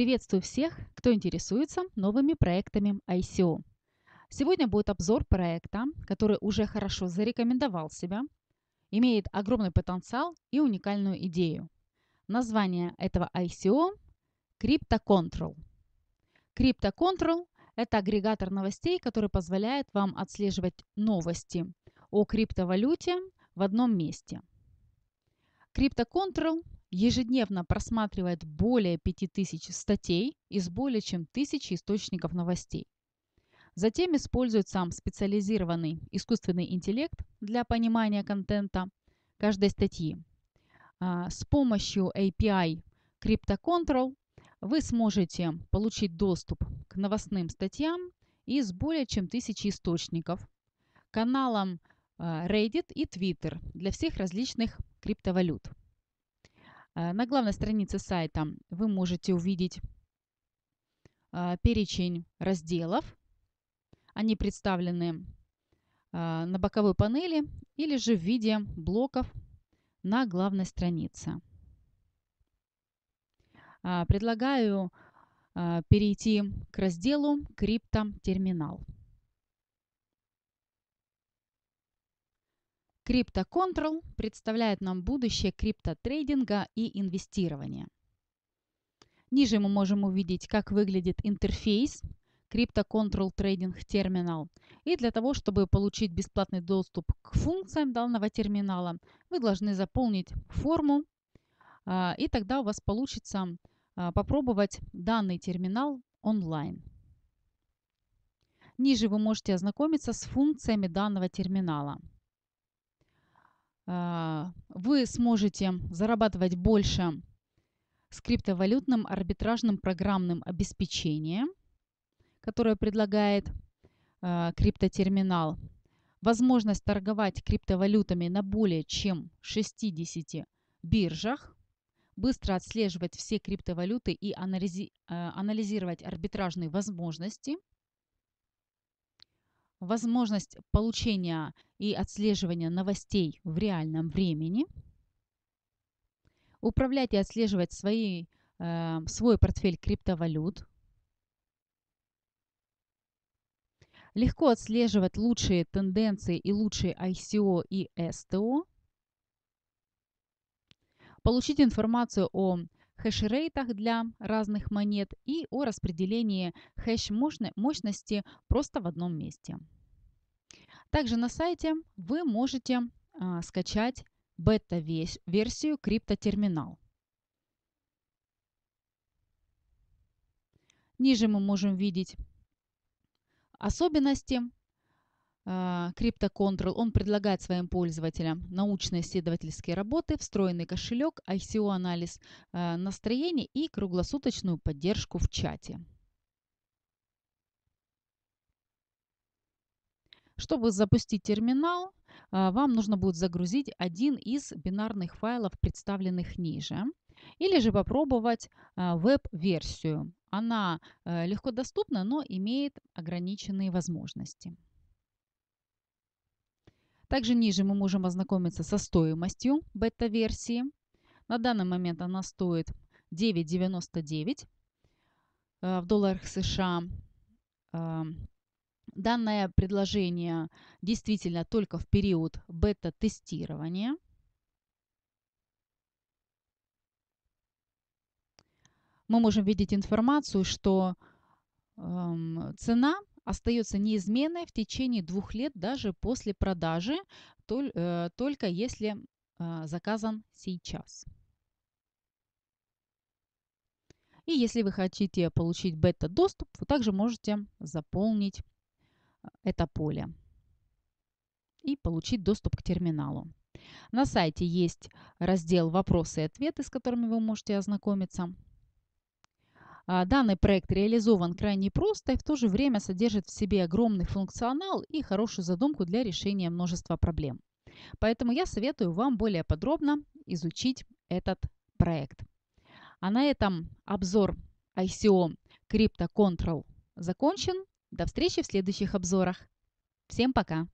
Приветствую всех, кто интересуется новыми проектами ICO. Сегодня будет обзор проекта, который уже хорошо зарекомендовал себя, имеет огромный потенциал и уникальную идею. Название этого ICO – CryptoControl. CryptoControl – это агрегатор новостей, который позволяет вам отслеживать новости о криптовалюте в одном месте. CryptoControl ежедневно просматривает более 5000 статей из более чем 1000 источников новостей. Затем использует сам специализированный искусственный интеллект для понимания контента каждой статьи. А, с помощью API CryptoControl вы сможете получить доступ к новостным статьям из более чем тысячи источников, каналам а, Reddit и Twitter для всех различных криптовалют. Э, на главной странице сайта вы можете увидеть э, перечень разделов. Они представлены э, на боковой панели или же в виде блоков на главной странице. Предлагаю перейти к разделу «Криптотерминал». терминал CryptoControl представляет нам будущее криптотрейдинга и инвестирования. Ниже мы можем увидеть, как выглядит интерфейс CryptoControl Trading Terminal. И для того, чтобы получить бесплатный доступ к функциям данного терминала, вы должны заполнить форму, а, и тогда у вас получится а, попробовать данный терминал онлайн. Ниже вы можете ознакомиться с функциями данного терминала. А, вы сможете зарабатывать больше с криптовалютным арбитражным программным обеспечением, которое предлагает а, криптотерминал. Возможность торговать криптовалютами на более чем 60 биржах, быстро отслеживать все криптовалюты и а, анализировать арбитражные возможности – возможность получения и отслеживания новостей в реальном времени, управлять и отслеживать свои, э, свой портфель криптовалют, легко отслеживать лучшие тенденции и лучшие ICO и STO, получить информацию о хэшрейтах для разных монет и о распределении хэш-мощности просто в одном месте. Также на сайте вы можете а, скачать бета-версию криптотерминал. Ниже мы можем видеть особенности CryptoControl, а, он предлагает своим пользователям научно-исследовательские работы, встроенный кошелек, ICO-анализ а, настроений и круглосуточную поддержку в чате. Чтобы запустить терминал, а, вам нужно будет загрузить один из бинарных файлов, представленных ниже, или же попробовать веб-версию. Она легко доступна, но имеет ограниченные возможности. Также ниже мы можем ознакомиться со стоимостью бета-версии. На данный момент она стоит 9,99 э, в долларах США. Э, данное предложение действительно только в период бета-тестирования. Мы можем видеть информацию, что эм, цена остается неизменной в течение двух лет даже после продажи, э, только если а, заказан сейчас. И если вы хотите получить бета-доступ, вы также можете заполнить а, это поле и получить доступ к терминалу. На сайте есть раздел «Вопросы и ответы», с которыми вы можете ознакомиться. А, данный проект реализован крайне просто и в то же время содержит в себе огромный функционал и хорошую задумку для решения множества проблем. Поэтому я советую вам более подробно изучить этот проект. А на этом обзор ICO Crypto Control закончен. До встречи в следующих обзорах. Всем пока!